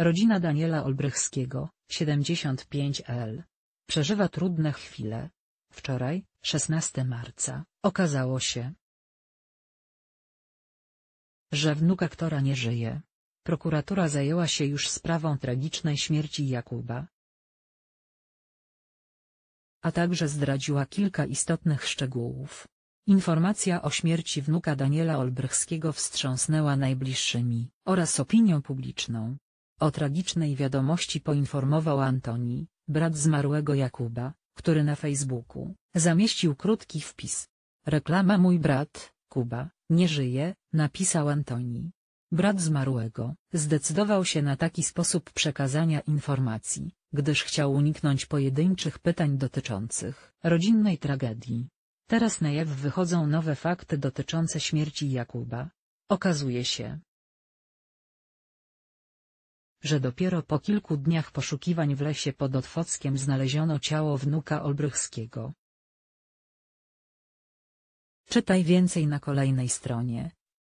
Rodzina Daniela Olbrychskiego, 75L. Przeżywa trudne chwile. Wczoraj, 16 marca, okazało się, że wnuk aktora nie żyje. Prokuratura zajęła się już sprawą tragicznej śmierci Jakuba. A także zdradziła kilka istotnych szczegółów. Informacja o śmierci wnuka Daniela Olbrychskiego wstrząsnęła najbliższymi oraz opinią publiczną. O tragicznej wiadomości poinformował Antoni, brat zmarłego Jakuba, który na Facebooku zamieścił krótki wpis. Reklama mój brat, Kuba, nie żyje, napisał Antoni. Brat zmarłego zdecydował się na taki sposób przekazania informacji, gdyż chciał uniknąć pojedynczych pytań dotyczących rodzinnej tragedii. Teraz na jaw wychodzą nowe fakty dotyczące śmierci Jakuba. Okazuje się, że dopiero po kilku dniach poszukiwań w lesie pod Otwockiem znaleziono ciało wnuka Olbrychskiego. Czytaj więcej na kolejnej stronie.